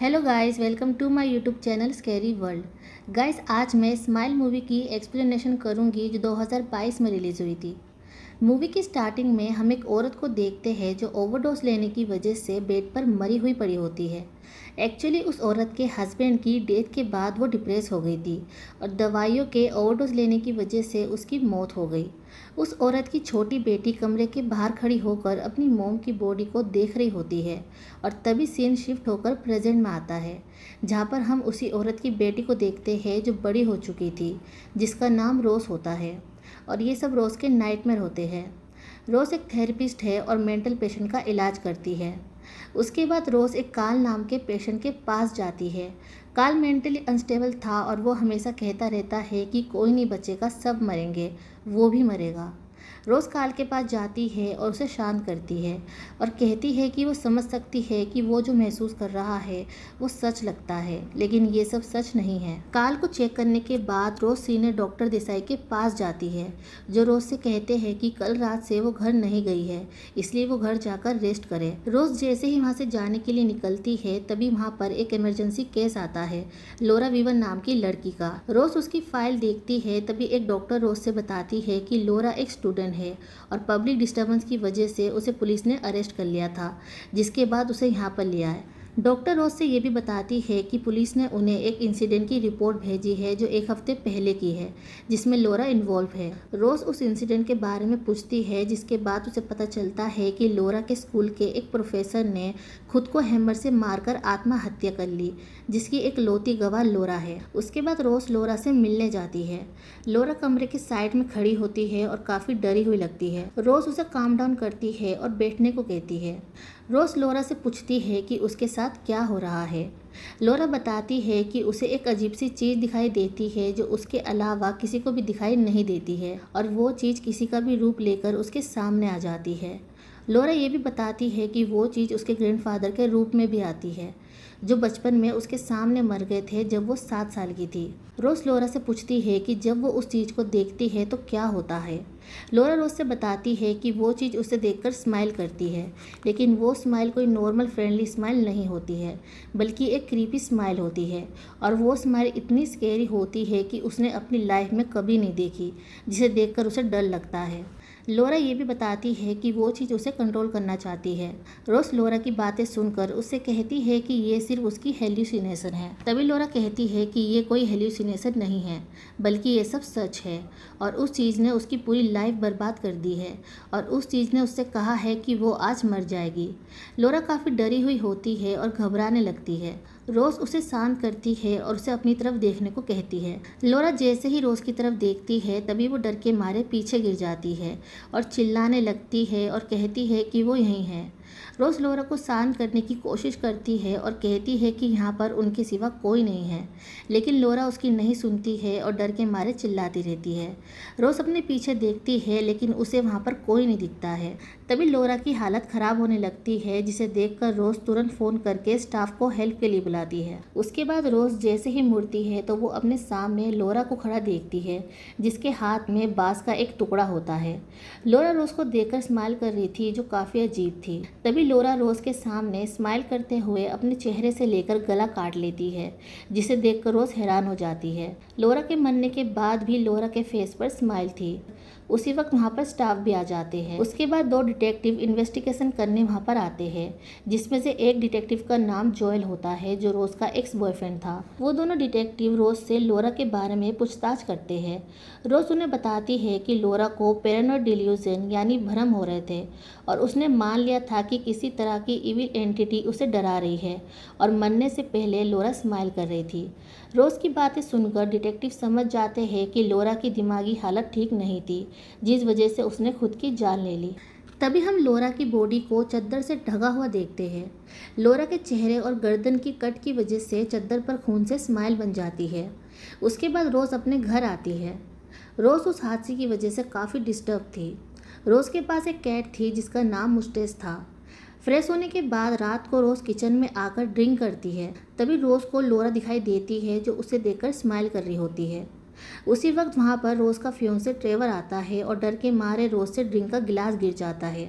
hello guys welcome to my YouTube channel scary world guys आज मैं smile movie की explanation करूंगी जो 2022 में रिलीज़ हुई थी मूवी की स्टार्टिंग में हम एक औरत को देखते हैं जो ओवरडोज लेने की वजह से बेड पर मरी हुई पड़ी होती है एक्चुअली उस औरत के हस्बैंड की डेथ के बाद वो डिप्रेस हो गई थी और दवाइयों के ओवरडोज लेने की वजह से उसकी मौत हो गई उस औरत की छोटी बेटी कमरे के बाहर खड़ी होकर अपनी मोम की बॉडी को देख रही होती है और तभी सीन शिफ्ट होकर प्रेजेंट में आता है जहाँ पर हम उसी औरत की बेटी को देखते हैं जो बड़ी हो चुकी थी जिसका नाम रोज़ होता है और ये सब रोज़ के नाइटमेयर होते हैं रोज़ एक थेरेपिस्ट है और मेंटल पेशेंट का इलाज करती है उसके बाद रोज़ एक काल नाम के पेशेंट के पास जाती है काल मेंटली अनस्टेबल था और वो हमेशा कहता रहता है कि कोई नहीं बचेगा सब मरेंगे वो भी मरेगा रोज़ काल के पास जाती है और उसे शांत करती है और कहती है कि वो समझ सकती है कि वो जो महसूस कर रहा है वो सच लगता है लेकिन ये सब सच नहीं है काल को चेक करने के बाद रोज़ सीनियर डॉक्टर देसाई के पास जाती है जो रोज़ से कहते हैं कि कल रात से वो घर नहीं गई है इसलिए वो घर जाकर रेस्ट करे रोज़ जैसे ही वहाँ से जाने के लिए निकलती है तभी वहाँ पर एक इमरजेंसी केस आता है लोरा विवन नाम की लड़की का रोज़ उसकी फाइल देखती है तभी एक डॉक्टर रोज़ से बताती है कि लोरा एक स्टूडेंट स्टूडेंट है और पब्लिक डिस्टर्बेंस की वजह से उसे पुलिस ने अरेस्ट कर लिया था जिसके बाद उसे यहाँ पर लिया है डॉक्टर रोज से ये भी बताती है कि पुलिस ने उन्हें एक इंसिडेंट की रिपोर्ट भेजी है जो एक हफ्ते पहले की है जिसमें लोरा इन्वॉल्व है रोज उस इंसिडेंट के बारे में पूछती है जिसके बाद उसे पता चलता है कि लोरा के स्कूल के एक प्रोफेसर ने खुद को हैमर से मारकर आत्महत्या कर ली जिसकी एक लौती गवाह लोरा है उसके बाद रोज लोरा से मिलने जाती है लोरा कमरे के साइड में खड़ी होती है और काफ़ी डरी हुई लगती है रोज उसे काम डाउन करती है और बैठने को कहती है रोज़ लोरा से पूछती है कि उसके साथ क्या हो रहा है लोरा बताती है कि उसे एक अजीब सी चीज़ दिखाई देती है जो उसके अलावा किसी को भी दिखाई नहीं देती है और वो चीज़ किसी का भी रूप लेकर उसके सामने आ जाती है लोरा ये भी बताती है कि वो चीज़ उसके ग्रैंडफादर के रूप में भी आती है जो बचपन में उसके सामने मर गए थे जब वो सात साल की थी रोज़ लोरा से पूछती है कि जब वो उस चीज़ को देखती है तो क्या होता है लोरल उससे बताती है कि वो चीज़ उसे देखकर स्माइल करती है लेकिन वो स्माइल कोई नॉर्मल फ्रेंडली स्माइल नहीं होती है बल्कि एक क्रीपी स्माइल होती है और वो स्माइल इतनी स्केरी होती है कि उसने अपनी लाइफ में कभी नहीं देखी जिसे देखकर उसे डर लगता है लोरा ये भी बताती है कि वो चीज़ उसे कंट्रोल करना चाहती है रोस लोरा की बातें सुनकर उससे कहती है कि ये सिर्फ उसकी हेल्यूसिनेसन है तभी लोरा कहती है कि ये कोई हेल्यूसिनेसन नहीं है बल्कि ये सब सच है और उस चीज़ ने उसकी पूरी लाइफ बर्बाद कर दी है और उस चीज़ ने उससे कहा है कि वो आज मर जाएगी लोरा काफ़ी डरी हुई होती है और घबराने लगती है रोज़ उसे शांत करती है और उसे अपनी तरफ देखने को कहती है लोरा जैसे ही रोज़ की तरफ देखती है तभी वो डर के मारे पीछे गिर जाती है और चिल्लाने लगती है और कहती है कि वो यहीं है रोज़ लोरा को शांत करने की कोशिश करती है और कहती है कि यहाँ पर उनके सिवा कोई नहीं है लेकिन लोरा उसकी नहीं सुनती है और डर के मारे चिल्लाती रहती है रोज़ अपने पीछे देखती है लेकिन उसे वहाँ पर कोई नहीं दिखता है तभी लोरा की हालत ख़राब होने लगती है जिसे देख रोज़ तुरंत फ़ोन करके स्टाफ को हेल्प के लिए बुलाती है उसके बाद रोज़ जैसे ही मुड़ती है तो वो अपने सामने लोरा को खड़ा देखती है जिसके हाथ में बाँस का एक टुकड़ा होता है लोरा रोज़ को देखकर स्माइल कर रही थी जो काफ़ी अजीब थी तभी लोरा रोज़ के सामने स्माइल करते हुए अपने चेहरे से लेकर गला काट लेती है जिसे देखकर रोज़ हैरान हो जाती है लोरा के मरने के बाद भी लोरा के फेस पर स्माइल थी उसी वक्त वहाँ पर स्टाफ भी आ जाते हैं उसके बाद दो डिटेक्टिव इन्वेस्टिगेशन करने वहाँ पर आते हैं जिसमें से एक डिटेक्टिव का नाम जोयल होता है जो रोज़ का एक्स बॉयफ्रेंड था वो दोनों डिटेक्टिव रोज़ से लोरा के बारे में पूछताछ करते हैं रोज़ उन्हें बताती है कि लोरा को पेरनो डिल्यूजन यानी भ्रम हो रहे थे और उसने मान लिया था कि किसी तरह की इविल एंटिटी उसे डरा रही है और मरने से पहले लोरा स्माइल कर रही थी रोज़ की बातें सुनकर डिटेक्टिव समझ जाते हैं कि लोरा की दिमागी हालत ठीक नहीं थी जिस वजह से उसने खुद की जान ले ली तभी हम लोरा की बॉडी को चद्दर से ढका हुआ देखते हैं लोरा के चेहरे और गर्दन की कट की वजह से चद्दर पर खून से स्माइल बन जाती है उसके बाद रोज़ अपने घर आती है रोज़ उस हादसे की वजह से काफ़ी डिस्टर्ब थी रोज़ के पास एक कैट थी जिसका नाम मुस्टेस था फ्रेश होने के बाद रात को रोज़ किचन में आकर ड्रिंक करती है तभी रोज़ को लोरा दिखाई देती है जो उसे देखकर स्माइल कर रही होती है उसी वक्त वहाँ पर रोज़ का फ्यून से ट्रेवर आता है और डर के मारे रोज़ से ड्रिंक का गिलास गिर जाता है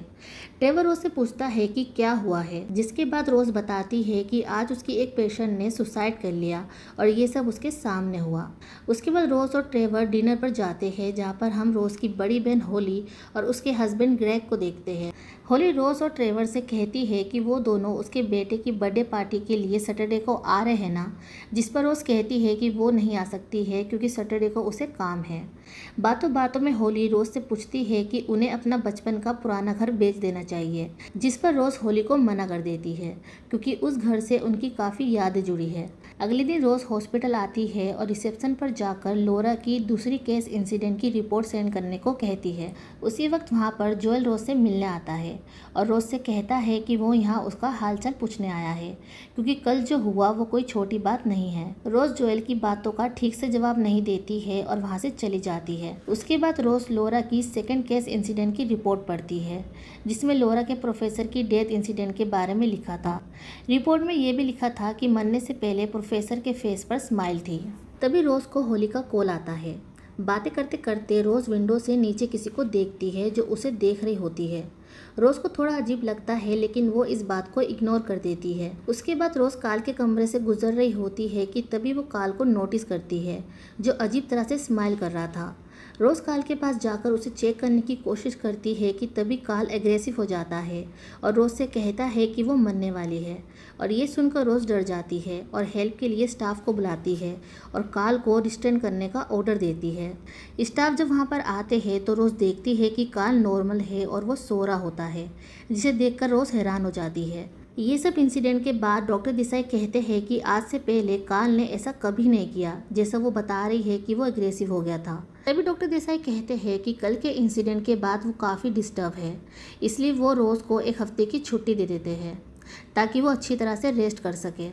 ट्रेवर रोज़ से पूछता है कि क्या हुआ है जिसके बाद रोज़ बताती है कि आज उसकी एक पेशेंट ने सुसाइड कर लिया और ये सब उसके सामने हुआ उसके बाद रोज़ और ट्रेवर डिनर पर जाते हैं जहाँ पर हम रोज़ की बड़ी बहन होली और उसके हस्बैंड ग्रैग को देखते हैं होली रोज़ और ट्रेवर से कहती है कि वो दोनों उसके बेटे की बर्थडे पार्टी के लिए सैटरडे को आ रहे हैं ना जिस पर रोज़ कहती है कि वो नहीं आ सकती है क्योंकि सैटरडे को उसे काम है बातों बातों में होली रोज़ से पूछती है कि उन्हें अपना बचपन का पुराना घर बेच देना चाहिए जिस पर रोज़ होली को मना कर देती है क्योंकि उस घर से उनकी काफ़ी यादें जुड़ी है अगले दिन रोज़ हॉस्पिटल आती है और रिसेप्शन पर जाकर लोरा की दूसरी केस इंसिडेंट की रिपोर्ट सेंड करने को कहती है उसी वक्त वहाँ पर जोएल रोज़ से मिलने आता है और रोज़ से कहता है कि वो यहाँ उसका हालचाल पूछने आया है क्योंकि कल जो हुआ वो कोई छोटी बात नहीं है रोज़ जोएल की बातों का ठीक से जवाब नहीं देती है और वहाँ से चली जाती है उसके बाद रोज़ लोरा की सेकेंड केस इंसिडेंट की रिपोर्ट पढ़ती है जिसमें लोरा के प्रोफेसर की डेथ इंसिडेंट के बारे में लिखा था रिपोर्ट में यह भी लिखा था कि मरने से पहले प्रोफेसर प्रोफेसर के फेस पर स्माइल थी तभी रोज़ को होली का कॉल आता है बातें करते करते रोज़ विंडो से नीचे किसी को देखती है जो उसे देख रही होती है रोज़ को थोड़ा अजीब लगता है लेकिन वो इस बात को इग्नोर कर देती है उसके बाद रोज़ काल के कमरे से गुजर रही होती है कि तभी वो काल को नोटिस करती है जो अजीब तरह से स्माइल कर रहा था रोज़ काल के पास जाकर उसे चेक करने की कोशिश करती है कि तभी काल एग्रेसिव हो जाता है और रोज़ से कहता है कि वो मरने वाली है और ये सुनकर रोज़ डर जाती है और हेल्प के लिए स्टाफ को बुलाती है और काल को रिस्टेन करने का ऑर्डर देती है स्टाफ जब वहाँ पर आते हैं तो रोज़ देखती है कि काल नॉर्मल है और वह सो रहा होता है जिसे देखकर रोज़ हैरान हो जाती है ये सब इंसिडेंट के बाद डॉक्टर देसाई कहते हैं कि आज से पहले काल ने ऐसा कभी नहीं किया जैसा वो बता रही है कि वो एग्रेसिव हो गया था तभी डॉक्टर देसाई कहते हैं कि कल के इंसिडेंट के बाद वो काफ़ी डिस्टर्ब है इसलिए वो रोज़ को एक हफ्ते की छुट्टी दे देते हैं ताकि वो अच्छी तरह से रेस्ट कर सके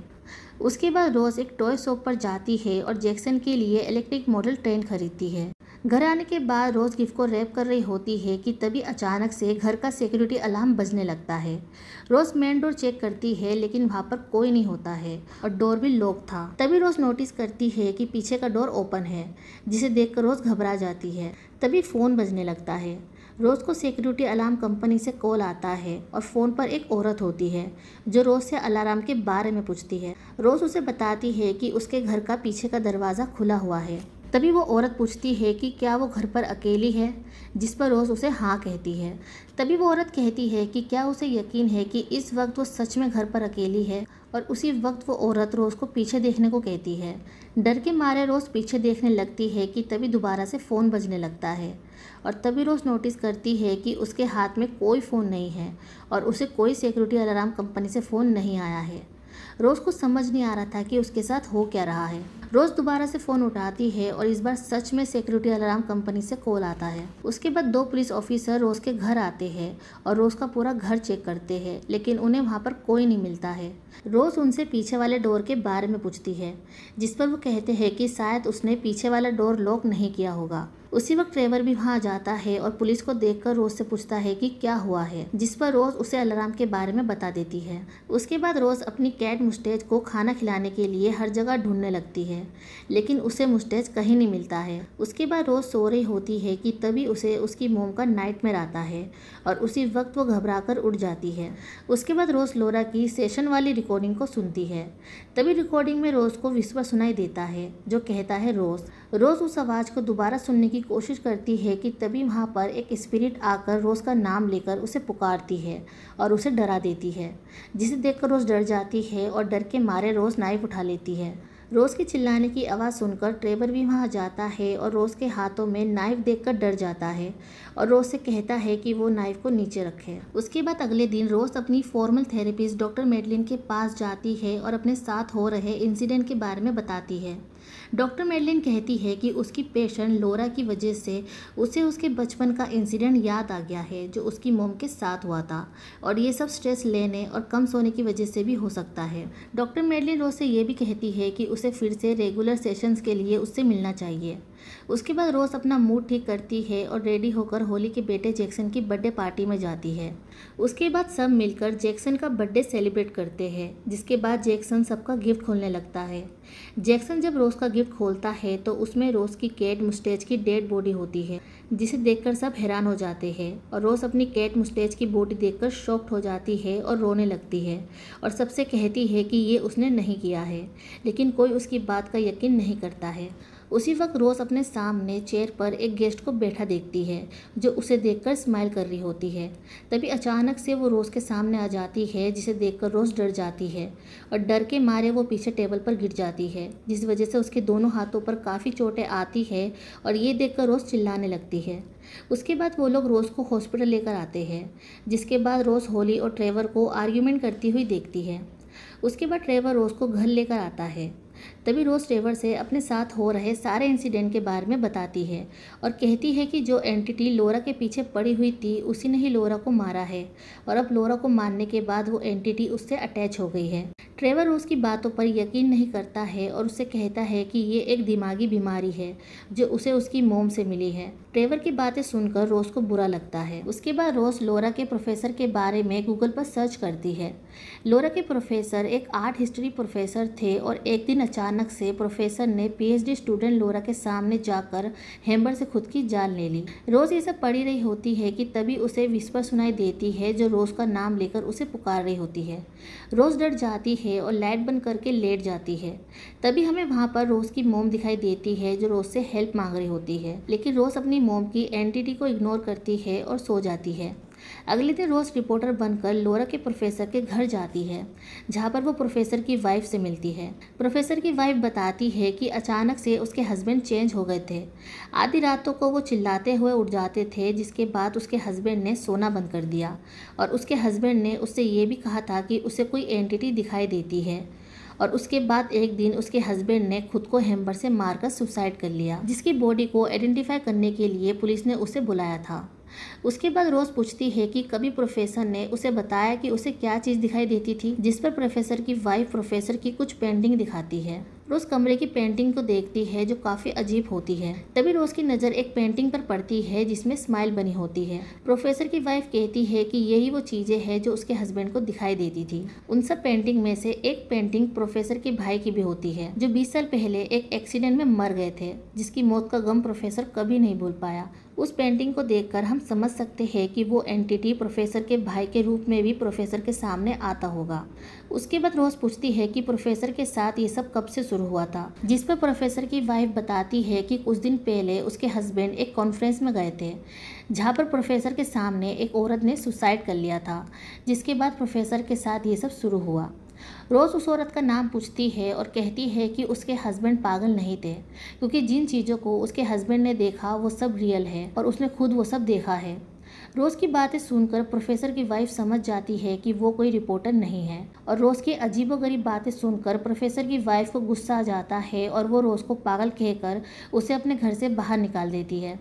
उसके बाद रोज़ एक टॉय शॉप पर जाती है और जैक्सन के लिए इलेक्ट्रिक मॉडल ट्रेन खरीदती है घर आने के बाद रोज़ गिफ्ट को रैप कर रही होती है कि तभी अचानक से घर का सिक्योरिटी अलार्म बजने लगता है रोज़ मेन डोर चेक करती है लेकिन वहाँ पर कोई नहीं होता है और डोर भी लॉक था तभी रोज़ नोटिस करती है कि पीछे का डोर ओपन है जिसे देखकर रोज़ घबरा जाती है तभी फ़ोन बजने लगता है रोज़ को सिक्योरिटी अलार्म कंपनी से कॉल आता है और फ़ोन पर एक औरत होती है जो रोज़ से अलार्म के बारे में पूछती है रोज़ उसे बताती है कि उसके घर का पीछे का दरवाज़ा खुला हुआ है तभी वो औरत पूछती है कि क्या वो घर पर अकेली है जिस पर रोज़ उसे हाँ कहती है तभी वो औरत कहती है कि क्या उसे यकीन है कि इस वक्त वो सच में घर पर अकेली है और उसी वक्त वो औरत रोज़ को पीछे देखने को कहती है डर के मारे रोज़ पीछे देखने लगती है कि तभी दोबारा से फ़ोन बजने लगता है और तभी रोज़ नोटिस करती है कि उसके हाथ में कोई फ़ोन नहीं है और उसे कोई सिक्योरिटी अलार्म कंपनी से फ़ोन नहीं आया है रोज़ को समझ नहीं आ रहा था कि उसके साथ हो क्या रहा है रोज़ दोबारा से फ़ोन उठाती है और इस बार सच में सिक्योरिटी अलार्म कंपनी से कॉल आता है उसके बाद दो पुलिस ऑफिसर रोज़ के घर आते हैं और रोज़ का पूरा घर चेक करते हैं लेकिन उन्हें वहाँ पर कोई नहीं मिलता है रोज़ उनसे पीछे वाले डोर के बारे में पूछती है जिस पर वो कहते हैं कि शायद उसने पीछे वाला डोर लॉक नहीं किया होगा उसी वक्त ट्रेवर भी वहाँ जाता है और पुलिस को देख रोज से पूछता है कि क्या हुआ है जिस पर रोज उसे अलार्म के बारे में बता देती है उसके बाद रोज अपनी कैट मुस्टेज को खाना खिलाने के लिए हर जगह ढूंढने लगती है लेकिन उसे मुस्टेज कहीं नहीं मिलता है उसके बाद रोज सो रही होती है कि तभी उसे उसकी मोम का नाइट में आता है और उसी वक्त वो घबरा कर उठ जाती है उसके बाद रोज लोरा की सेशन वाली रिकॉर्डिंग को सुनती है तभी रिकॉर्डिंग में रोज़ को विश्व सुनाई देता है जो कहता है रोज़ रोज़ उस आवाज़ को दोबारा सुनने की कोशिश करती है कि तभी वहाँ पर एक स्पिरिट आकर रोज़ का नाम लेकर उसे पुकारती है और उसे डरा देती है जिसे देखकर रोज़ डर जाती है और डर के मारे रोज़ नाइफ उठा लेती है रोज़ के चिल्लाने की आवाज़ सुनकर ट्रेवर भी वहाँ जाता है और रोज़ के हाथों में नाइफ देखकर डर जाता है और रोज़ से कहता है कि वो नाइफ को नीचे रखे उसके बाद अगले दिन रोज़ अपनी फॉर्मल थेरेपिस्ट डॉक्टर मेडलिन के पास जाती है और अपने साथ हो रहे इंसिडेंट के बारे में बताती है डॉक्टर मेडलिन कहती है कि उसकी पेशेंट लोरा की वजह से उसे उसके बचपन का इंसिडेंट याद आ गया है जो उसकी मोम के साथ हुआ था और ये सब स्ट्रेस लेने और कम सोने की वजह से भी हो सकता है डॉक्टर मेडलिन रोज से ये भी कहती है कि उसे फिर से रेगुलर सेशंस के लिए उससे मिलना चाहिए उसके बाद रोज़ अपना मूड ठीक करती है और रेडी होकर होली के बेटे जैक्सन की बर्थडे पार्टी में जाती है उसके बाद सब मिलकर जैक्सन का बर्थडे सेलिब्रेट करते हैं जिसके बाद जैक्सन सबका गिफ्ट खोलने लगता है जैक्सन जब रोज़ का गिफ्ट खोलता है तो उसमें रोज़ की कैट मुस्टेज की डेड बॉडी होती है जिसे देखकर सब हैरान हो जाते हैं और रोज़ अपनी कैट मुस्टेज की बॉडी देखकर शॉक्ड हो जाती है और रोने लगती है और सबसे कहती है कि ये उसने नहीं किया है लेकिन कोई उसकी बात का यकीन नहीं करता है उसी वक्त रोज़ अपने सामने चेयर पर एक गेस्ट को बैठा देखती है जो उसे देखकर स्माइल कर रही होती है तभी अचानक से वो रोज़ के सामने आ जाती है जिसे देखकर रोज़ डर जाती है और डर के मारे वो पीछे टेबल पर गिर जाती है जिस वजह से उसके दोनों हाथों पर काफ़ी चोटें आती है और ये देखकर रोज़ चिल्लाने लगती है उसके बाद वो लोग रोज़ को हॉस्पिटल लेकर आते हैं जिसके बाद रोज़ होली और ट्रेवर को आर्ग्यूमेंट करती हुई देखती है उसके बाद ट्रेवर रोज़ को घर लेकर आता है तभी रोज़ ट्रेवर से अपने साथ हो रहे सारे इंसिडेंट के बारे में बताती है और कहती है कि जो एंटिटी लोरा के पीछे पड़ी हुई थी उसी ने ही लोरा को मारा है और अब लोरा को मारने के बाद वो एंटिटी उससे अटैच हो गई है ट्रेवर उसकी बातों पर यकीन नहीं करता है और उससे कहता है कि ये एक दिमागी बीमारी है जो उसे उसकी मोम से मिली है ट्रेवर की बातें सुनकर रोज़ को बुरा लगता है उसके बाद रोज़ लोरा के प्रोफेसर के बारे में गूगल पर सर्च करती है लोरा के प्रोफेसर एक आर्ट हिस्ट्री प्रोफेसर थे और एक दिन अचानक से प्रोफेसर ने पीएचडी स्टूडेंट लोरा के सामने जाकर हेम्बर से खुद की जान ले ली रोज़ ये सब पढ़ी रही होती है कि तभी उसे विस्पर सुनाई देती है जो रोज़ का नाम लेकर उसे पुकार रही होती है रोज़ डर जाती है और लाइट बंद करके लेट जाती है तभी हमें वहाँ पर रोज़ की मोम दिखाई देती है जो रोज़ से हेल्प मांग रही होती है लेकिन रोज़ अपनी मोम की एंटिटी को इग्नोर करती है और सो जाती है अगले दिन रोज रिपोर्टर बनकर लोरा के प्रोफेसर के घर जाती है जहाँ पर वो प्रोफेसर की वाइफ से मिलती है प्रोफेसर की वाइफ बताती है कि अचानक से उसके हस्बैंड चेंज हो गए थे आधी रातों को वो चिल्लाते हुए उठ जाते थे जिसके बाद उसके हस्बैंड ने सोना बंद कर दिया और उसके हस्बैंड ने उससे ये भी कहा था कि उसे कोई एंटिटी दिखाई देती है और उसके बाद एक दिन उसके हस्बैंड ने खुद को हैम्बर से मारकर सुसाइड कर लिया जिसकी बॉडी को आइडेंटिफाई करने के लिए पुलिस ने उसे बुलाया था उसके बाद रोज पूछती है कि कभी प्रोफेसर ने उसे बताया कि उसे क्या चीज दिखाई देती थी जिस पर प्रोफेसर की वाइफ प्रोफेसर की कुछ पेंटिंग दिखाती है रोज कमरे की पेंटिंग को देखती है जो काफी अजीब होती है तभी रोज की नजर एक पेंटिंग पर पड़ती है जिसमें स्माइल बनी होती है प्रोफेसर की वाइफ कहती है कि यही वो चीजें हैं जो उसके हस्बैंड को दिखाई देती थी उन सब पेंटिंग में से एक पेंटिंग प्रोफेसर के भाई की भी होती है जो बीस साल पहले एक एक्सीडेंट में मर गए थे जिसकी मौत का गम प्रोफेसर कभी नहीं भूल पाया उस पेंटिंग को देखकर हम समझ सकते हैं कि वो एंटिटी प्रोफेसर के भाई के रूप में भी प्रोफेसर के सामने आता होगा उसके बाद रोज़ पूछती है कि प्रोफेसर के साथ ये सब कब से शुरू हुआ था जिस पर प्रोफेसर की वाइफ बताती है कि कुछ दिन पहले उसके हस्बैंड एक कॉन्फ्रेंस में गए थे जहाँ पर प्रोफेसर के सामने एक औरत ने सुसाइड कर लिया था जिसके बाद प्रोफेसर के साथ ये सब शुरू हुआ रोज़ उस औरत का नाम पूछती है और कहती है कि उसके हस्बैंड पागल नहीं थे क्योंकि जिन चीज़ों को उसके हस्बैंड ने देखा वो सब रियल है और उसने खुद वो सब देखा है रोज़ की बातें सुनकर प्रोफेसर की वाइफ समझ जाती है कि वो कोई रिपोर्टर नहीं है और रोज़ की अजीबोगरीब बातें सुनकर प्रोफेसर की वाइफ को गुस्सा आ जाता है और वो रोज़ को पागल कहकर उसे अपने घर से बाहर निकाल देती है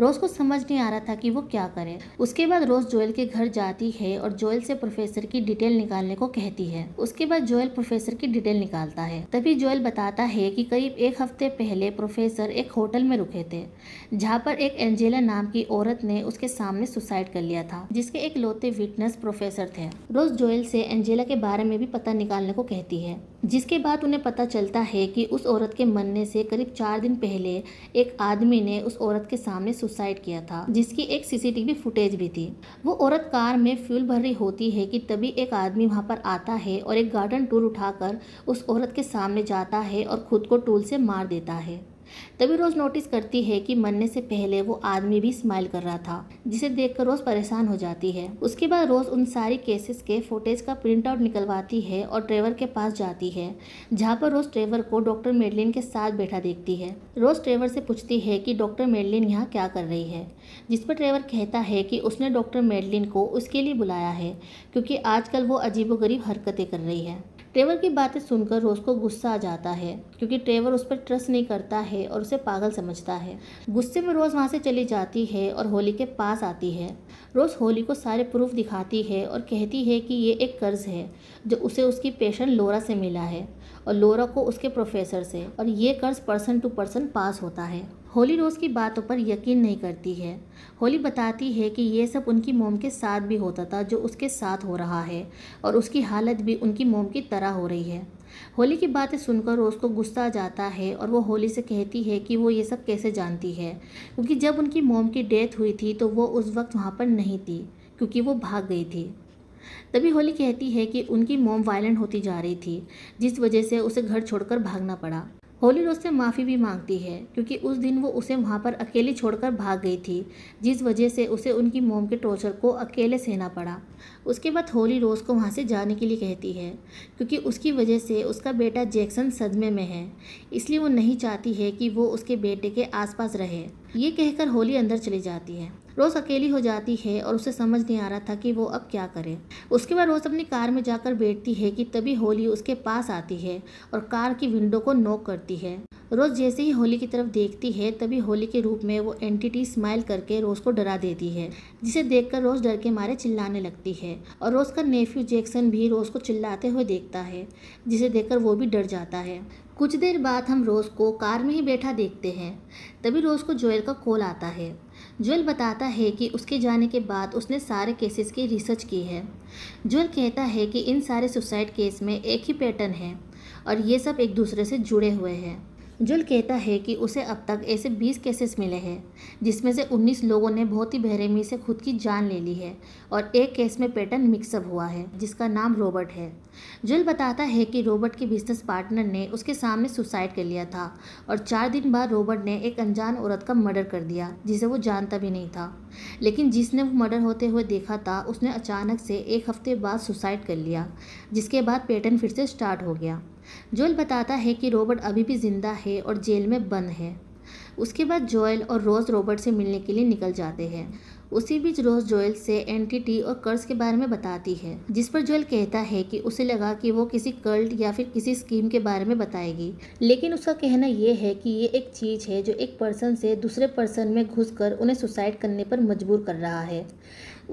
रोज़ को समझ नहीं आ रहा था कि वो क्या करे उसके बाद रोज़ जोएल के घर जाती है और जोएल से प्रोफेसर की डिटेल निकालने को कहती है उसके बाद जोएल प्रोफेसर की डिटेल निकालता है तभी जोएल बताता है कि करीब एक हफ्ते पहले प्रोफेसर एक होटल में रुके थे जहाँ पर एक एंजेला नाम की औरत ने उसके सामने सुसाइड कर लिया था जिसके एक लौते विटनेस प्रोफेसर थे रोज जोएल से एंजेला के बारे में भी पता निकालने को कहती है जिसके बाद उन्हें पता चलता है कि उस औरत के मरने से करीब चार दिन पहले एक आदमी ने उस औरत के सामने सुसाइड किया था जिसकी एक सीसीटीवी फुटेज भी थी वो औरत कार में फ्यूल भर रही होती है कि तभी एक आदमी वहाँ पर आता है और एक गार्डन टूल उठाकर उस औरत के सामने जाता है और खुद को टूल से मार देता है तभी रोज़ नोटिस करती है कि मरने से पहले वो आदमी भी स्माइल कर रहा था जिसे देखकर रोज़ परेशान हो जाती है उसके बाद रोज़ उन सारी केसेस के फुटेज का प्रिंट आउट निकलवाती है और ट्रेवर के पास जाती है जहाँ पर रोज़ ट्रेवर को डॉक्टर मेडलिन के साथ बैठा देखती है रोज़ ट्रेवर से पूछती है कि डॉक्टर मेडलिन यहाँ क्या कर रही है जिस पर ट्रेवर कहता है कि उसने डॉक्टर मेडलिन को उसके लिए बुलाया है क्योंकि आजकल वो अजीबोगरीब हरकतें कर रही है ट्रेवर की बातें सुनकर रोज़ को गुस्सा आ जाता है क्योंकि ट्रेवर उस पर ट्रस्ट नहीं करता है और उसे पागल समझता है गुस्से में रोज़ वहाँ से चली जाती है और होली के पास आती है रोज़ होली को सारे प्रूफ दिखाती है और कहती है कि ये एक कर्ज है जो उसे उसकी पेशेंट लोरा से मिला है और लोरा को उसके प्रोफेसर से और ये कर्ज पर्सन टू पर्सन पास होता है होली रोज़ की बातों पर यकीन नहीं करती है होली बताती है कि ये सब उनकी मोम के साथ भी होता था जो उसके साथ हो रहा है और उसकी हालत भी उनकी मोम की तरह हो रही है होली की बातें सुनकर रोज़ को गुस्सा आ जाता है और वो होली से कहती है कि वो ये सब कैसे जानती है क्योंकि जब उनकी मोम की डेथ हुई थी तो वो उस वक्त वहाँ पर नहीं थी क्योंकि वो भाग गई थी तभी होली कहती है कि उनकी मोम वायलेंट होती जा रही थी जिस वजह से उसे घर छोड़कर भागना पड़ा होली रोज से माफ़ी भी मांगती है क्योंकि उस दिन वो उसे वहाँ पर अकेली छोड़कर भाग गई थी जिस वजह से उसे उनकी मोम के टॉर्चर को अकेले सहना पड़ा उसके बाद होली रोज़ को वहाँ से जाने के लिए कहती है क्योंकि उसकी वजह से उसका बेटा जैक्सन सदमे में है इसलिए वो नहीं चाहती है कि वो उसके बेटे के आसपास रहे ये कहकर होली अंदर चली जाती है रोज़ अकेली हो जाती है और उसे समझ नहीं आ रहा था कि वो अब क्या करे उसके बाद रोज़ अपनी कार में जाकर बैठती है कि तभी होली उसके पास आती है और कार की विंडो को नोक करती है रोज़ जैसे ही होली की तरफ देखती है तभी होली के रूप में वो एंटिटी स्माइल करके रोज़ को डरा देती है जिसे देखकर रोज़ डर के मारे चिल्लाने लगती है और रोज़ का नेफ्यू जैक्सन भी रोज़ को चिल्लाते हुए देखता है जिसे देखकर वो भी डर जाता है कुछ देर बाद हम रोज़ को कार में ही बैठा देखते हैं तभी रोज़ को जोयल का कॉल आता है जुएल बताता है कि उसके जाने के बाद उसने सारे केसेस की रिसर्च की है जुएल कहता है कि इन सारे सुसाइड केस में एक ही पैटर्न है और ये सब एक दूसरे से जुड़े हुए हैं जुल कहता है कि उसे अब तक ऐसे 20 केसेस मिले हैं जिसमें से 19 लोगों ने बहुत ही बहरेमी से खुद की जान ले ली है और एक केस में पैटर्न मिक्सअप हुआ है जिसका नाम रॉबर्ट है जुल बताता है कि रॉबर्ट के बिजनेस पार्टनर ने उसके सामने सुसाइड कर लिया था और चार दिन बाद रॉबर्ट ने एक अनजान औरत का मर्डर कर दिया जिसे वो जानता भी नहीं था लेकिन जिसने वो मर्डर होते हुए देखा था उसने अचानक से एक हफ्ते बाद सुसाइड कर लिया जिसके बाद पैटर्न फिर से स्टार्ट हो गया जोल बताता है कि रॉबर्ट अभी भी जिंदा है और जेल में बंद है उसके बाद जोएल और रोज़ रॉबर्ट से मिलने के लिए निकल जाते हैं उसी बीच रोज़ जोयल से एंटिटी और कर्ज के बारे में बताती है जिस पर जोएल कहता है कि उसे लगा कि वो किसी कर्ल्ट या फिर किसी स्कीम के बारे में बताएगी लेकिन उसका कहना यह है कि ये एक चीज़ है जो एक पर्सन से दूसरे पर्सन में घुसकर उन्हें सुसाइड करने पर मजबूर कर रहा है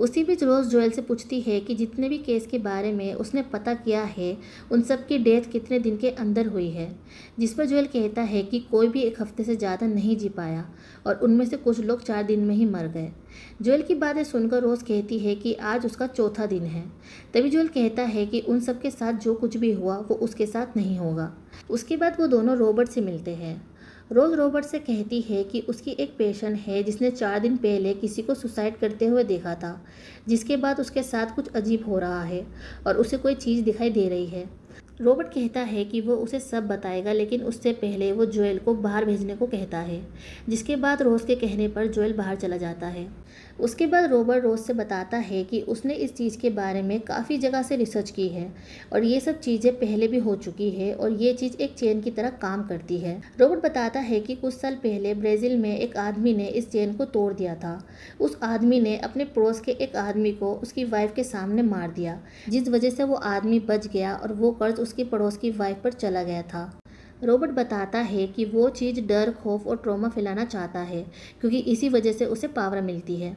उसी बीच रोज़ जोएल से पूछती है कि जितने भी केस के बारे में उसने पता किया है उन सब की डेथ कितने दिन के अंदर हुई है जिस पर जोएल कहता है कि कोई भी एक हफ्ते से ज़्यादा नहीं जी पाया और उनमें से कुछ लोग चार दिन में ही मर गए जोएल की बातें सुनकर रोज़ कहती है कि आज उसका चौथा दिन है तभी जोएल कहता है कि उन सब के साथ जो कुछ भी हुआ वो उसके साथ नहीं होगा उसके बाद वो दोनों रॉबर्ट से मिलते हैं रोज़ रॉबर्ट से कहती है कि उसकी एक पेशेंट है जिसने चार दिन पहले किसी को सुसाइड करते हुए देखा था जिसके बाद उसके साथ कुछ अजीब हो रहा है और उसे कोई चीज़ दिखाई दे रही है रॉबर्ट कहता है कि वो उसे सब बताएगा लेकिन उससे पहले वो जोएल को बाहर भेजने को कहता है जिसके बाद रोज़ के कहने पर जोएल बाहर चला जाता है उसके बाद रॉबर्ट रोज़ से बताता है कि उसने इस चीज़ के बारे में काफ़ी जगह से रिसर्च की है और ये सब चीज़ें पहले भी हो चुकी है और ये चीज़ एक चेन की तरह काम करती है रॉबर्ट बताता है कि कुछ साल पहले ब्राज़ील में एक आदमी ने इस चेन को तोड़ दिया था उस आदमी ने अपने पड़ोस के एक आदमी को उसकी वाइफ के सामने मार दिया जिस वजह से वो आदमी बच गया और वो कर्ज उसके पड़ोस की वाइफ पर चला गया था रॉबर्ट बताता है कि वो चीज़ डर खौफ और ट्रॉमा फैलाना चाहता है क्योंकि इसी वजह से उसे पावर मिलती है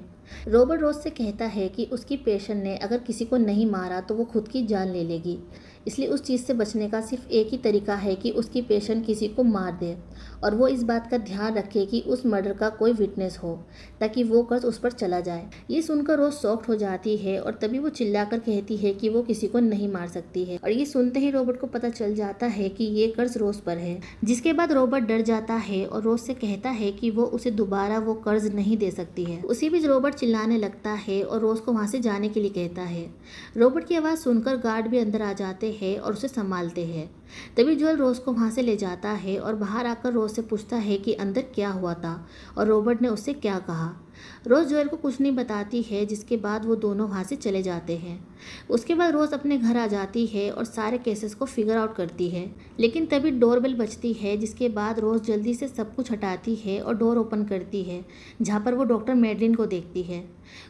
रॉबर्ट रोज से कहता है कि उसकी पेशेंट ने अगर किसी को नहीं मारा तो वो खुद की जान ले लेगी इसलिए उस चीज़ से बचने का सिर्फ एक ही तरीका है कि उसकी पेशेंट किसी को मार दे और वो इस बात का ध्यान रखे कि उस मर्डर का कोई विटनेस हो ताकि वो कर्ज उस पर चला जाए ये सुनकर रोज सॉफ्ट हो जाती है और तभी वो चिल्लाकर कहती है कि वो किसी को नहीं मार सकती है और ये सुनते ही रॉबर्ट को पता चल जाता है कि ये कर्ज रोज पर है जिसके बाद रॉबर्ट डर जाता है और रोज से कहता है कि वो उसे दोबारा वो कर्ज नहीं दे सकती है उसी बीच रॉबर्ट चिल्लाने लगता है और रोज को वहाँ से जाने के लिए कहता है रॉबर्ट की आवाज़ सुनकर गार्ड भी अंदर आ जाते हैं और उसे संभालते हैं तभी जोल रोज़ को वहाँ से ले जाता है और बाहर आकर रोज़ से पूछता है कि अंदर क्या हुआ था और रॉबर्ट ने उससे क्या कहा रोज़ जोएल को कुछ नहीं बताती है जिसके बाद वो दोनों वहाँ से चले जाते हैं उसके बाद रोज़ अपने घर आ जाती है और सारे केसेस को फिगर आउट करती है लेकिन तभी डोर बेल बचती है जिसके बाद रोज़ जल्दी से सब कुछ हटाती है और डोर ओपन करती है जहाँ पर वो डॉक्टर मेडलिन को देखती है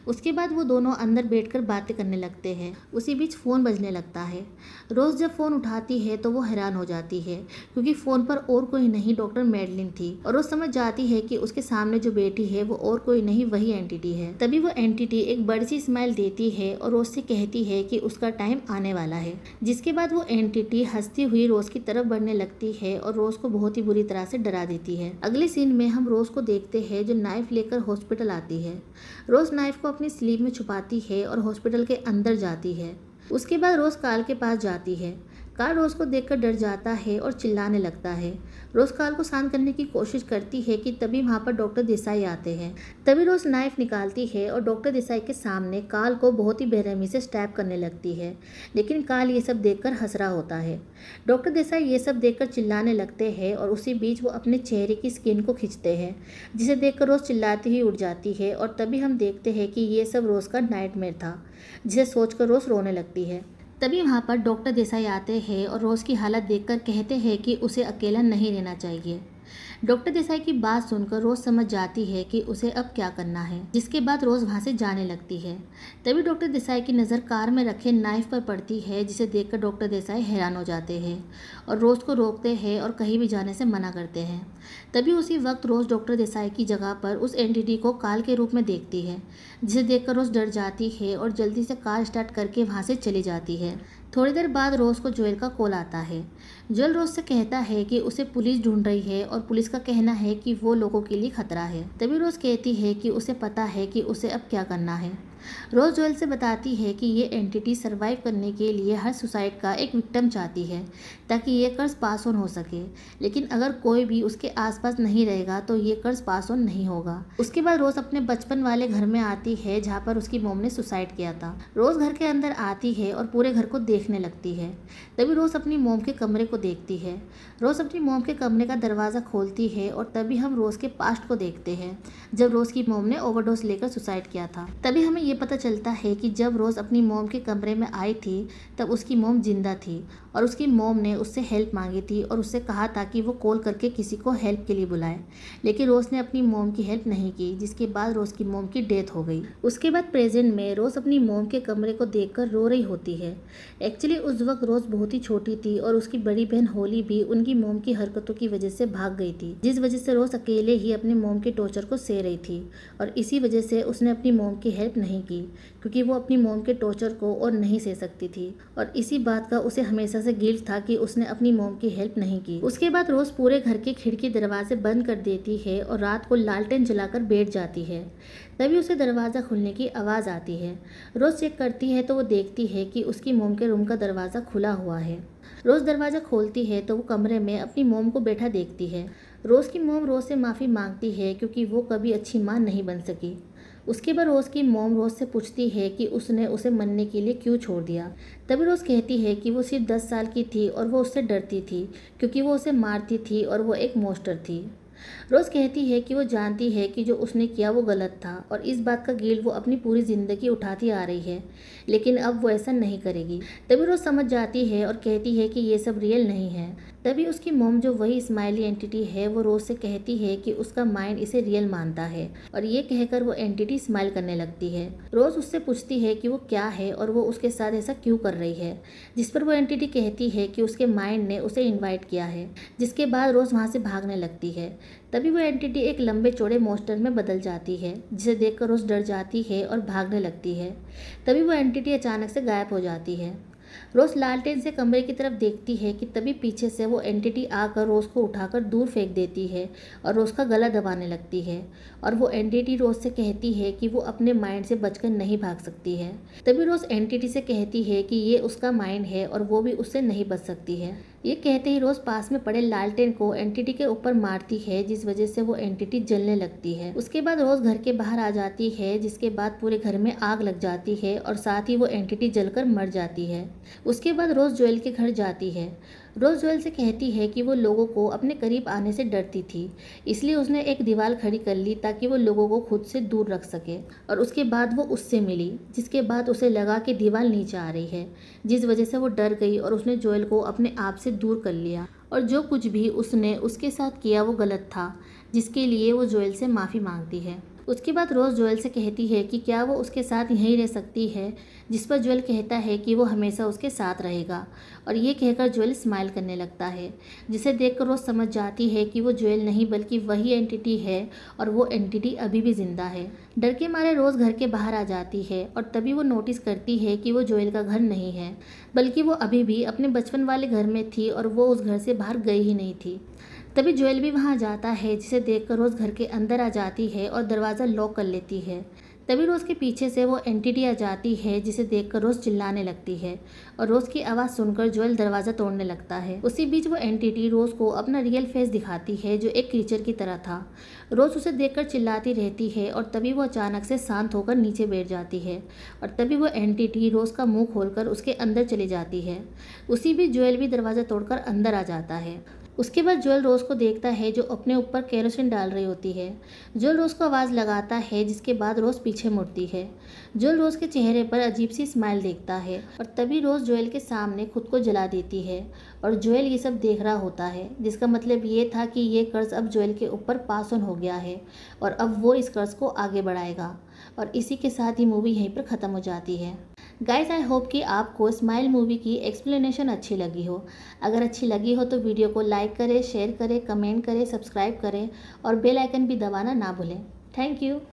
उसके बाद वो दोनों अंदर बैठकर बातें करने लगते हैं उसी बीच फ़ोन बजने लगता है रोज़ जब फ़ोन उठाती है तो वो हैरान हो जाती है क्योंकि फ़ोन पर और कोई नहीं डॉक्टर मेडलिन थी और वो समझ जाती है कि उसके सामने जो बेटी है वो और कोई नहीं वही एंटिटी है तभी वो एंटिटी एक बड़ी सी स्माइल देती है और रोज़ से कहती है कि उसका टाइम आने वाला है जिसके बाद वो एंटिटी हंसती हुई रोज़ की तरफ बढ़ने लगती है और रोज़ को बहुत ही बुरी तरह से डरा देती है अगले सीन में हम रोज़ को देखते हैं जो नाइफ लेकर हॉस्पिटल आती है रोज़ नाइफ नाइफ को अपनी स्लीव में छुपाती है और हॉस्पिटल के अंदर जाती है उसके बाद रोज़ काल के पास जाती है काल रोज़ को देखकर डर जाता है और चिल्लाने लगता है रोज़ कार को शांत करने की कोशिश करती है कि तभी वहाँ पर डॉक्टर देसाई आते हैं तभी रोज़ नाइफ निकालती है और डॉक्टर देसाई के सामने काल को बहुत ही बेरहमी से स्टैप करने लगती है लेकिन काल ये सब देख कर हसरा होता है डॉक्टर देसाई ये सब कर चिल्लाने लगते हैं और उसी बीच वो अपने चेहरे की स्किन को खींचते हैं जिसे कर रोज़ चिल्लाती हुई उठ जाती है और तभी हम देखते हैं कि ये सब रोज़ का नाइटमेयर था जिसे सोचकर रोज़ रोने लगती है तभी वहाँ पर डॉक्टर देसाई आते हैं और रोज़ की हालत देखकर कहते हैं कि उसे अकेला नहीं रहना चाहिए डॉक्टर देसाई की बात सुनकर रोज समझ जाती है कि उसे अब क्या करना है जिसके बाद रोज वहाँ से जाने लगती है तभी डॉक्टर देसाई की नज़र कार में रखे नाइफ पर पड़ती है जिसे देखकर डॉक्टर देसाई हैरान हो जाते हैं और रोज़ को रोकते हैं और कहीं भी जाने से मना करते हैं तभी उसी वक्त रोज़ डॉक्टर देसाई की जगह पर उस एन को काल के रूप में देखती है जिसे देख रोज़ डर जाती है और जल्दी से कार स्टार्ट करके वहाँ से चली जाती है थोड़ी देर बाद रोज़ को जोएल का कॉल आता है जोएल रोज़ से कहता है कि उसे पुलिस ढूंढ रही है और पुलिस का कहना है कि वो लोगों के लिए खतरा है तभी रोज़ कहती है कि उसे पता है कि उसे अब क्या करना है रोज वेल से बताती है कि ये एंटिटी सरवाइव करने के लिए हर सुसाइड का एक विक्टम चाहती है ताकि ये कर्ज पास ऑन हो सके लेकिन अगर कोई भी उसके आसपास नहीं रहेगा तो ये कर्ज पास ऑन नहीं होगा उसके बाद रोज़ अपने बचपन वाले घर में आती है जहाँ पर उसकी मोम ने सुसाइड किया था रोज़ घर के अंदर आती है और पूरे घर को देखने लगती है तभी रोज़ अपनी मोम के कमरे को देखती है रोज़ अपनी मोम के कमरे का दरवाज़ा खोलती है और तभी हम रोज़ के पास्ट को देखते हैं जब रोज़ की मोम ने ओवरडोज लेकर सुसाइड किया था तभी हमें ये पता चलता है कि जब रोज़ अपनी मोम के कमरे में आई थी तब उसकी मोम ज़िंदा थी और उसकी मोम ने उससे हेल्प मांगी थी और उससे कहा था कि वो कॉल करके किसी को हेल्प के लिए बुलाए लेकिन रोज़ ने अपनी मोम की हेल्प नहीं की जिसके बाद रोज़ की मोम की डेथ हो गई उसके बाद प्रेजेंट में रोज़ अपनी मोम के कमरे को देख रो रही होती है एक्चुअली उस वक्त रोज़ बहुत ही छोटी थी और उसकी बड़ी बहन होली भी उनकी मोम की हरकतों की वजह से भाग गई थी जिस वजह से रोज़ अकेले ही अपने मोम के टॉर्चर को सह रही थी और इसी वजह से उसने अपनी मोम की हेल्प नहीं की क्योंकि वो अपनी मोम के टॉर्चर को और नहीं सह सकती थी और इसी बात का उसे हमेशा तरह से गिल्ट था कि उसने अपनी मोम की हेल्प नहीं की उसके बाद रोज पूरे घर के खिड़की दरवाजे बंद कर देती है और रात को लालटेन जलाकर बैठ जाती है तभी उसे दरवाज़ा खुलने की आवाज़ आती है रोज़ चेक करती है तो वो देखती है कि उसकी मोम के रूम का दरवाज़ा खुला हुआ है रोज़ दरवाज़ा खोलती है तो वो कमरे में अपनी मोम को बैठा देखती है रोज़ की मोम रोज़ से माफ़ी मांगती है क्योंकि वो कभी अच्छी माँ नहीं बन सकी उसके बाद रोज़ की मोम रोज़ से पूछती है कि उसने उसे मरने के लिए क्यों छोड़ दिया तभी रोज़ कहती है कि वो सिर्फ दस साल की थी और वो उससे डरती थी क्योंकि वो उसे मारती थी और वो एक मोस्टर थी रोज़ कहती है कि वो जानती है कि जो उसने किया वो गलत था और इस बात का गिल वो अपनी पूरी ज़िंदगी उठाती आ रही है लेकिन अब वो ऐसा नहीं करेगी तभी रोज़ समझ जाती है और कहती है कि ये सब रियल नहीं है तभी उसकी मोम जो वही स्माइली एंटिटी है वो रोज से कहती है कि उसका माइंड इसे रियल मानता है और ये कहकर वो एंटिटी स्माइल करने लगती है रोज उससे पूछती है कि वो क्या है और वो उसके साथ ऐसा क्यों कर रही है जिस पर वो एंटिटी कहती है कि उसके माइंड ने उसे इन्वाइट किया है जिसके बाद रोज वहाँ से भागने लगती है तभी वो एंटिटी एक लंबे चौड़े मोस्टर में बदल जाती है जिसे देखकर रोज डर जाती है और भागने लगती है तभी वो एंटिटी अचानक से गायब हो जाती है रोज़ लालटेन से कमरे की तरफ देखती है कि तभी पीछे से वो एंटिटी आकर रोज़ को उठाकर दूर फेंक देती है और रोज़ का गला दबाने लगती है और वो एंटिटी रोज़ से कहती है कि वो अपने माइंड से बचकर नहीं भाग सकती है तभी रोज़ एंटिटी से कहती है कि ये उसका माइंड है और वो भी उससे नहीं बच सकती है ये कहते ही रोज़ पास में पड़े लालटेन को एंटिटी के ऊपर मारती है जिस वजह से वो एंटिटी जलने लगती है उसके बाद रोज़ घर के बाहर आ जाती है जिसके बाद पूरे घर में आग लग जाती है और साथ ही वो एंटिटी जलकर मर जाती है उसके बाद रोज़ जोएल के घर जाती है रोज जोएल से कहती है कि वो लोगों को अपने करीब आने से डरती थी इसलिए उसने एक दीवार खड़ी कर ली ताकि वो लोगों को खुद से दूर रख सके और उसके बाद वो उससे मिली जिसके बाद उसे लगा कि दीवार नीचे आ रही है जिस वजह से वो डर गई और उसने जोएल को अपने आप से दूर कर लिया और जो कुछ भी उसने उसके साथ किया वो गलत था जिसके लिए वो जोयल से माफ़ी मांगती है उसके बाद रोज़ जोएल से कहती है कि क्या वो उसके साथ यहीं रह सकती है जिस पर जोएल कहता है कि वो हमेशा उसके साथ रहेगा और ये कहकर जोएल स्माइल करने लगता है जिसे देखकर रोज़ समझ जाती है कि वो जोएल नहीं बल्कि वही एंटिटी है और वो एंटिटी अभी भी ज़िंदा है डर के मारे रोज़ घर के बाहर आ जाती है और तभी वो नोटिस करती है कि वो जोएल का घर नहीं है बल्कि वो अभी भी अपने बचपन वाले घर में थी और वो उस घर से बाहर गई ही नहीं थी तभी जोएल भी वहाँ जाता है जिसे कर रोज़ घर के अंदर आ जाती है और दरवाज़ा लॉक कर लेती है तभी रोज़ के पीछे से वो एंटिटी आ जाती है जिसे कर रोज़ चिल्लाने लगती है और रोज़ की आवाज़ सुनकर जोएल दरवाज़ा तोड़ने लगता है उसी बीच वो एंटिटी रोज़ को अपना रियल फेस दिखाती है जो एक क्रीचर की तरह था रोज़ उसे कर चिल्लाती रहती है और तभी वो अचानक से शांत होकर नीचे बैठ जाती है और तभी वो एंटिटी रोज़ का मुँह कर उसके अंदर चली जाती है उसी बीच जोएल भी दरवाज़ा कर अंदर आ जाता है उसके बाद ज्वेल रोज़ को देखता है जो अपने ऊपर केरोसिन डाल रही होती है ज्वेल रोज़ को आवाज़ लगाता है जिसके बाद रोज़ पीछे मुड़ती है ज्वेल रोज़ के चेहरे पर अजीब सी स्माइल देखता है और तभी रोज़ ज्वेल के सामने खुद को जला देती है और ज्वेल ये सब देख रहा होता है जिसका मतलब ये था कि ये कर्ज अब ज्वेल के ऊपर पास ऑन हो गया है और अब वो इस कर्ज को आगे बढ़ाएगा और इसी के साथ ही मूवी यहीं पर ख़त्म हो जाती है गाइज आई होप कि आपको स्माइल मूवी की एक्सप्लेनेशन अच्छी लगी हो अगर अच्छी लगी हो तो वीडियो को लाइक करें शेयर करें कमेंट करें सब्सक्राइब करें और बेल आइकन भी दबाना ना भूलें थैंक यू